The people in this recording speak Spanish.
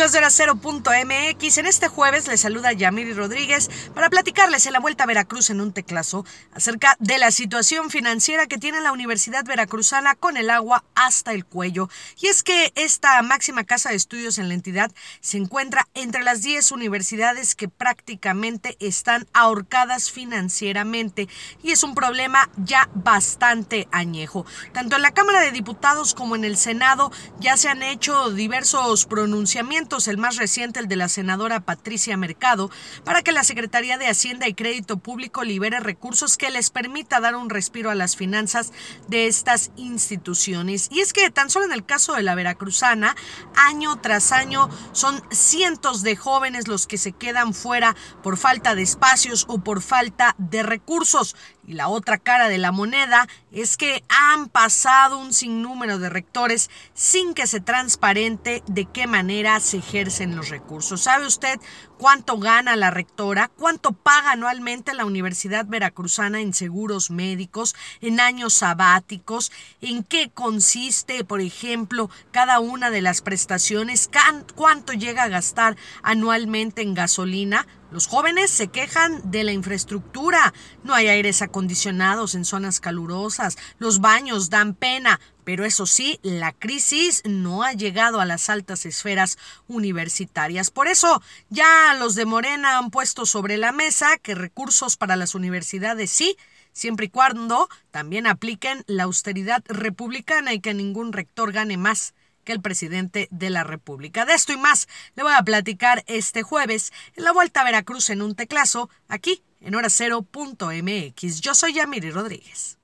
de en este jueves le saluda Yamiri Rodríguez para platicarles en la Vuelta a Veracruz en un teclazo acerca de la situación financiera que tiene la Universidad Veracruzana con el agua hasta el cuello. Y es que esta máxima casa de estudios en la entidad se encuentra entre las 10 universidades que prácticamente están ahorcadas financieramente y es un problema ya bastante añejo. Tanto en la Cámara de Diputados como en el Senado ya se han hecho diversos pronunciamientos el más reciente el de la senadora Patricia Mercado, para que la Secretaría de Hacienda y Crédito Público libere recursos que les permita dar un respiro a las finanzas de estas instituciones. Y es que tan solo en el caso de la Veracruzana, año tras año son cientos de jóvenes los que se quedan fuera por falta de espacios o por falta de recursos. Y la otra cara de la moneda es que han pasado un sinnúmero de rectores sin que se transparente de qué manera se ejercen los recursos. ¿Sabe usted cuánto gana la rectora? ¿Cuánto paga anualmente la Universidad Veracruzana en seguros médicos, en años sabáticos? ¿En qué consiste, por ejemplo, cada una de las prestaciones? ¿Cuánto llega a gastar anualmente en gasolina? Los jóvenes se quejan de la infraestructura. No hay aires acondicionados en zonas calurosas. Los baños dan pena. Pero eso sí, la crisis no ha llegado a las altas esferas universitarias. Por eso, ya los de Morena han puesto sobre la mesa que recursos para las universidades sí, siempre y cuando también apliquen la austeridad republicana y que ningún rector gane más el presidente de la República. De esto y más le voy a platicar este jueves en la Vuelta a Veracruz en un teclazo, aquí en horacero.mx. Yo soy Yamiri Rodríguez.